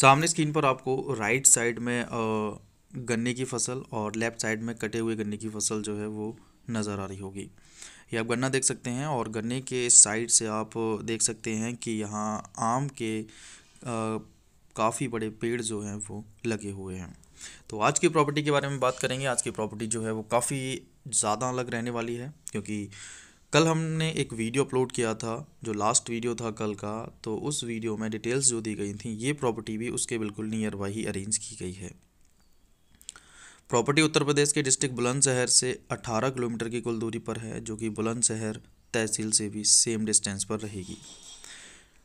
सामने स्क्रीन पर आपको राइट साइड में गन्ने की फसल और लेफ्ट साइड में कटे हुए गन्ने की फसल जो है वो नज़र आ रही होगी ये आप गन्ना देख सकते हैं और गन्ने के साइड से आप देख सकते हैं कि यहाँ आम के काफ़ी बड़े पेड़ जो हैं वो लगे हुए हैं तो आज की प्रॉपर्टी के बारे में बात करेंगे आज की प्रॉपर्टी जो है वो काफ़ी ज़्यादा अलग रहने वाली है क्योंकि कल हमने एक वीडियो अपलोड किया था जो लास्ट वीडियो था कल का तो उस वीडियो में डिटेल्स जो दी गई थी ये प्रॉपर्टी भी उसके बिल्कुल नियर बाई ही अरेंज की गई है प्रॉपर्टी उत्तर प्रदेश के डिस्ट्रिक्ट बुलंदशहर से 18 किलोमीटर की कुल दूरी पर है जो कि बुलंदशहर तहसील से भी सेम डिस्टेंस पर रहेगी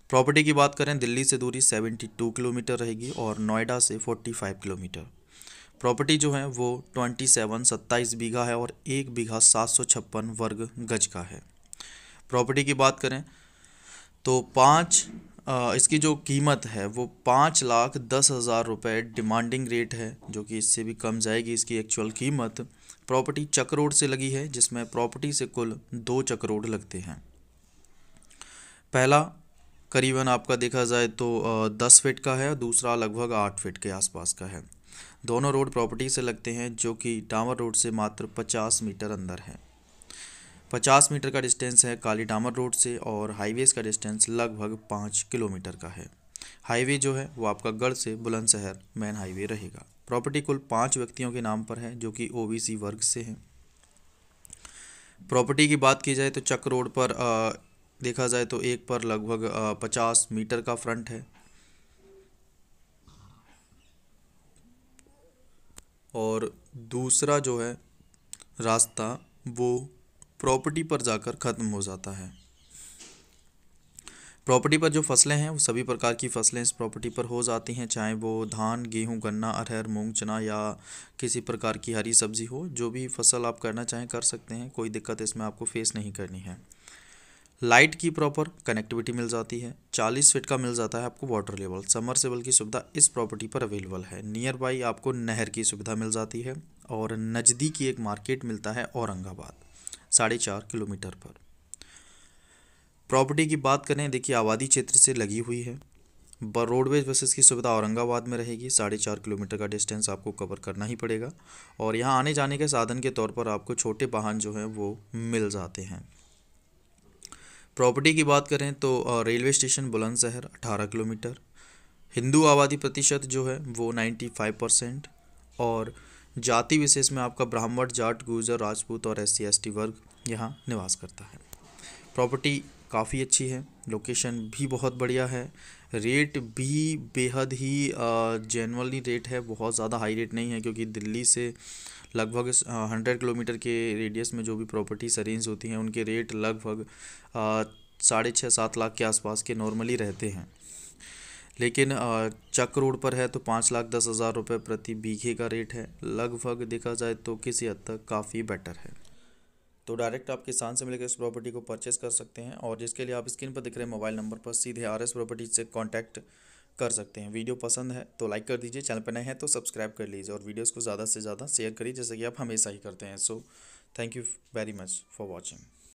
प्रॉपर्टी की बात करें दिल्ली से दूरी 72 किलोमीटर रहेगी और नोएडा से 45 किलोमीटर प्रॉपर्टी जो है वो ट्वेंटी सेवन सत्ताईस बीघा है और एक बीघा सात सौ छप्पन वर्ग गज का है प्रॉपर्टी की बात करें तो पाँच इसकी जो कीमत है वो पाँच लाख दस हज़ार रुपये डिमांडिंग रेट है जो कि इससे भी कम जाएगी इसकी एक्चुअल कीमत प्रॉपर्टी चक्रोड से लगी है जिसमें प्रॉपर्टी से कुल दो चक्रोड लगते हैं पहला करीबन आपका देखा जाए तो दस फिट का है दूसरा लगभग आठ फिट के आसपास का है दोनों रोड प्रॉपर्टी से लगते हैं जो कि डामर रोड से मात्र पचास मीटर अंदर है पचास मीटर का डिस्टेंस है काली डामर रोड से और हाईवेज़ का डिस्टेंस लगभग पाँच किलोमीटर का है हाईवे जो है वो आपका गढ़ से बुलंदशहर मेन हाईवे रहेगा प्रॉपर्टी कुल पाँच व्यक्तियों के नाम पर है जो कि ओ वर्ग से हैं प्रॉपर्टी की बात की जाए तो चक रोड पर आ, देखा जाए तो एक पर लगभग पचास मीटर का फ्रंट है और दूसरा जो है रास्ता वो प्रॉपर्टी पर जाकर ख़त्म हो जाता है प्रॉपर्टी पर जो फसलें हैं वो सभी प्रकार की फसलें इस प्रॉपर्टी पर हो जाती हैं चाहे वो धान गेहूं गन्ना अरहर मूंग चना या किसी प्रकार की हरी सब्जी हो जो भी फसल आप करना चाहें कर सकते हैं कोई दिक्कत इसमें आपको फेस नहीं करनी है लाइट की प्रॉपर कनेक्टिविटी मिल जाती है 40 फीट का मिल जाता है आपको वाटर लेवल समर सेबल की सुविधा इस प्रॉपर्टी पर अवेलेबल है नियर बाई आपको नहर की सुविधा मिल जाती है और नज़दीकी एक मार्केट मिलता है औरंगाबाद साढ़े चार किलोमीटर पर प्रॉपर्टी की बात करें देखिए आबादी क्षेत्र से लगी हुई है रोडवेज बसेस की सुविधा औरंगाबाद में रहेगी साढ़े चार किलोमीटर का डिस्टेंस आपको कवर करना ही पड़ेगा और यहाँ आने जाने के साधन के तौर पर आपको छोटे वाहन जो हैं वो मिल जाते हैं प्रॉपर्टी की बात करें तो railway station Bulandshahr 18 kilometre Hindu आबादी प्रतिशत जो है वो 95 परसेंट और जाति विशेष में आपका ब्राह्मण जाट गुर्जर राजपूत और एस सी वर्ग यहाँ निवास करता है प्रॉपर्टी काफ़ी अच्छी है लोकेशन भी बहुत बढ़िया है रेट भी बेहद ही जेनवनली रेट है बहुत ज़्यादा हाई रेट नहीं है क्योंकि दिल्ली से लगभग हंड्रेड किलोमीटर के रेडियस में जो भी प्रॉपर्टी अरेंज होती हैं उनके रेट लगभग साढ़े छः सात लाख के आसपास के नॉर्मली रहते हैं लेकिन चक रोड पर है तो पाँच लाख दस हज़ार रुपये प्रति बीघे का रेट है लगभग देखा जाए तो किसी हद तक काफ़ी बेटर है तो डायरेक्ट आप किसान से मिलकर इस प्रॉपर्टी को परचेस कर सकते हैं और जिसके लिए आप स्क्रीन पर दिख रहे मोबाइल नंबर पर सीधे आर एस प्रॉपर्टी से कॉन्टैक्ट कर सकते हैं वीडियो पसंद है तो लाइक कर दीजिए चैनल पर नए हैं तो सब्सक्राइब कर लीजिए और वीडियोज़ को ज़्यादा से ज़्यादा शेयर करिए जैसे कि आप हमेशा ही करते हैं so thank you very much for watching